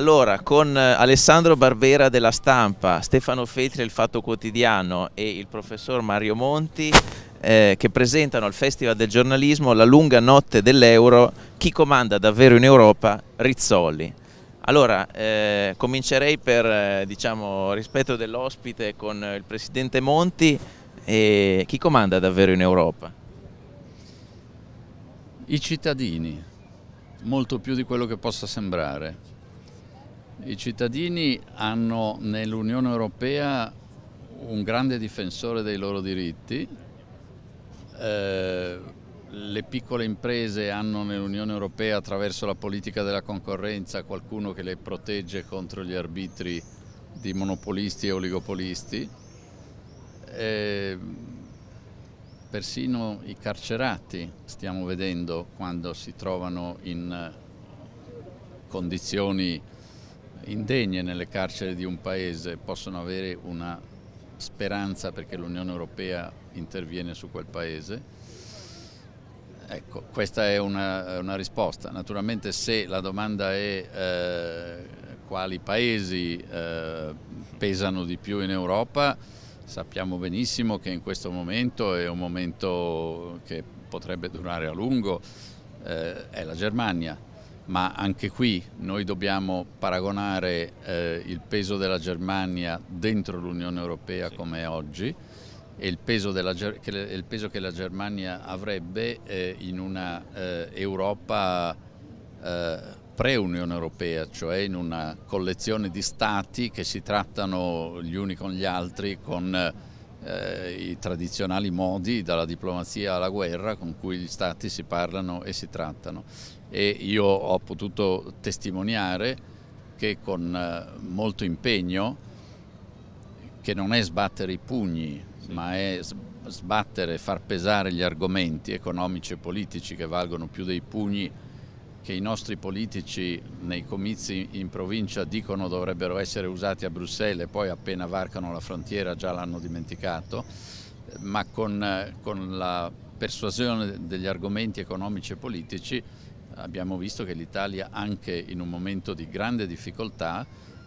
Allora, con eh, Alessandro Barbera della Stampa, Stefano Feltri del Fatto Quotidiano e il professor Mario Monti eh, che presentano al Festival del Giornalismo la lunga notte dell'euro, chi comanda davvero in Europa? Rizzoli. Allora, eh, comincerei per eh, diciamo, rispetto dell'ospite con il Presidente Monti. E chi comanda davvero in Europa? I cittadini, molto più di quello che possa sembrare. I cittadini hanno nell'Unione Europea un grande difensore dei loro diritti, eh, le piccole imprese hanno nell'Unione Europea attraverso la politica della concorrenza qualcuno che le protegge contro gli arbitri di monopolisti e oligopolisti, eh, persino i carcerati stiamo vedendo quando si trovano in condizioni indegne nelle carceri di un paese possono avere una speranza perché l'Unione Europea interviene su quel paese? Ecco, questa è una, una risposta. Naturalmente se la domanda è eh, quali paesi eh, pesano di più in Europa, sappiamo benissimo che in questo momento è un momento che potrebbe durare a lungo, eh, è la Germania ma anche qui noi dobbiamo paragonare eh, il peso della Germania dentro l'Unione Europea sì. come è oggi e il peso, della, che, il peso, che, la Germania avrebbe eh, in una eh, Europa eh, pre-Unione Europea, cioè in una collezione di stati che si trattano gli uni con gli altri con eh, i tradizionali modi, dalla diplomazia alla guerra, con cui gli Stati si parlano e si trattano. E io ho potuto testimoniare che con eh, molto impegno, che non è sbattere i pugni, sì. ma è sbattere, far pesare gli argomenti economici e politici che valgono più dei pugni che i nostri politici nei comizi in provincia dicono dovrebbero essere usati a Bruxelles e poi appena varcano la frontiera già l'hanno dimenticato, ma con, con la persuasione degli argomenti economici e politici abbiamo visto che l'Italia anche in un momento di grande difficoltà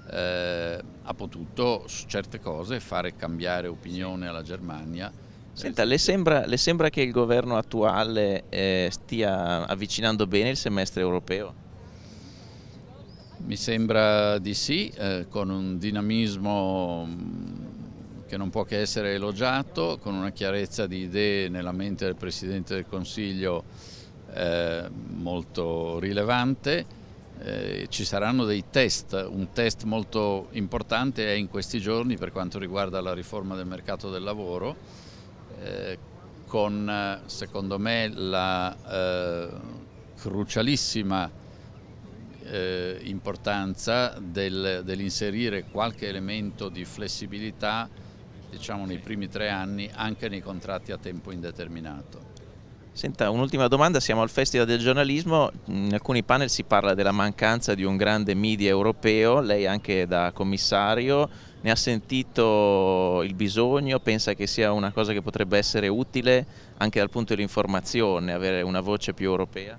eh, ha potuto su certe cose fare cambiare opinione alla Germania Senta, le sembra, le sembra, che il governo attuale eh, stia avvicinando bene il semestre europeo? Mi sembra di sì, eh, con un dinamismo mm, che non può che essere elogiato, con una chiarezza di idee nella mente del Presidente del Consiglio eh, molto rilevante. Eh, ci saranno dei test, un test molto importante è in questi giorni per quanto riguarda la riforma del mercato del lavoro eh, con secondo me la eh, crucialissima eh, importanza del, dell'inserire qualche elemento di flessibilità diciamo nei primi tre anni anche nei contratti a tempo indeterminato. Senta, un'ultima domanda, siamo al Festival del giornalismo, in alcuni panel si parla della mancanza di un grande media europeo, lei anche da commissario ne ha sentito il bisogno, pensa che sia una cosa che potrebbe essere utile anche dal punto dell'informazione, avere una voce più europea?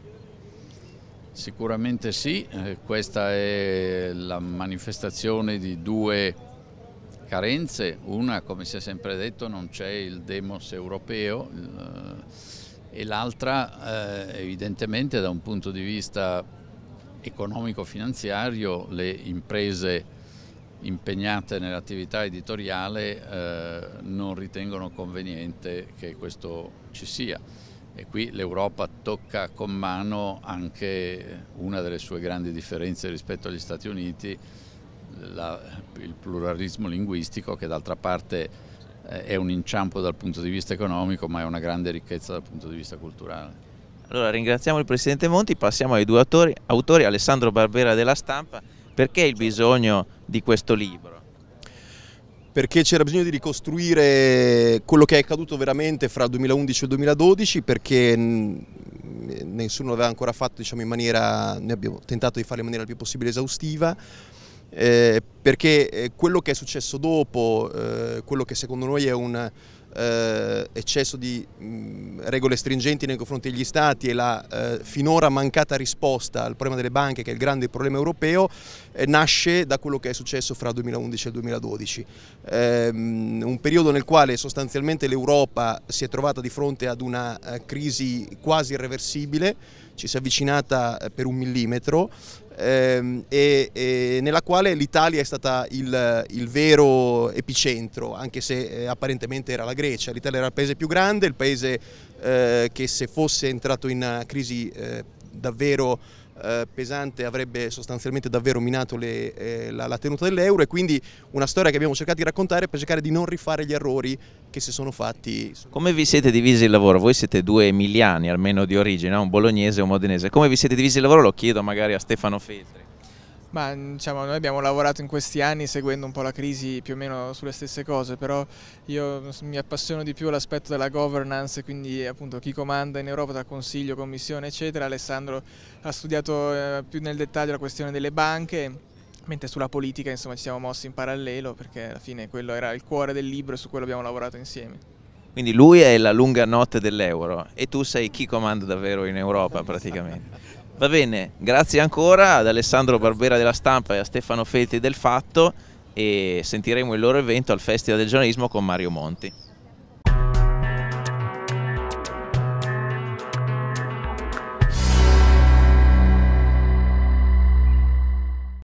Sicuramente sì, eh, questa è la manifestazione di due carenze, una come si è sempre detto non c'è il demos europeo, il eh, e l'altra eh, evidentemente da un punto di vista economico-finanziario le imprese impegnate nell'attività editoriale eh, non ritengono conveniente che questo ci sia e qui l'Europa tocca con mano anche una delle sue grandi differenze rispetto agli Stati Uniti, la, il pluralismo linguistico che d'altra parte eh, è un inciampo dal punto di vista economico, ma è una grande ricchezza dal punto di vista culturale. Allora ringraziamo il Presidente Monti, passiamo ai due autori, autori Alessandro Barbera della Stampa, perché il bisogno di questo libro? Perché c'era bisogno di ricostruire quello che è accaduto veramente fra 2011 e 2012, perché mm, nessuno l'aveva ancora fatto diciamo, in maniera, ne abbiamo tentato di farlo in maniera il più possibile esaustiva, eh, perché eh, quello che è successo dopo, eh, quello che secondo noi è un eh, eccesso di mm, regole stringenti nei confronti degli stati e la finora mancata risposta al problema delle banche che è il grande problema europeo nasce da quello che è successo fra 2011 e il 2012 ehm, un periodo nel quale sostanzialmente l'Europa si è trovata di fronte ad una crisi quasi irreversibile ci si è avvicinata per un millimetro ehm, e nella quale l'Italia è stata stata il, il vero epicentro, anche se eh, apparentemente era la Grecia. L'Italia era il paese più grande, il paese eh, che se fosse entrato in eh, crisi eh, davvero eh, pesante avrebbe sostanzialmente davvero minato le, eh, la, la, tenuta dell'euro e quindi una storia che abbiamo cercato di raccontare per cercare di non rifare gli errori che si sono fatti. Come vi siete divisi il lavoro? Voi siete due emiliani almeno di origine, un bolognese e un modenese. Come vi siete divisi il lavoro? Lo chiedo magari a Stefano Feltri. Ma diciamo, noi abbiamo lavorato in questi anni seguendo un po' la crisi più o meno sulle stesse cose, però io mi appassiono di più all'aspetto della governance, quindi appunto chi comanda in Europa tra Consiglio, Commissione eccetera. Alessandro ha studiato eh, più nel dettaglio la questione delle banche mentre sulla politica insomma ci siamo mossi in parallelo perché alla fine quello era il cuore del libro e su quello abbiamo lavorato insieme. Quindi lui è la lunga notte dell'euro e tu sei chi comanda davvero in Europa praticamente. Va bene, grazie ancora ad Alessandro Barbera della Stampa e a Stefano Felti del Fatto e sentiremo il loro evento al Festival del Giornalismo con Mario Monti.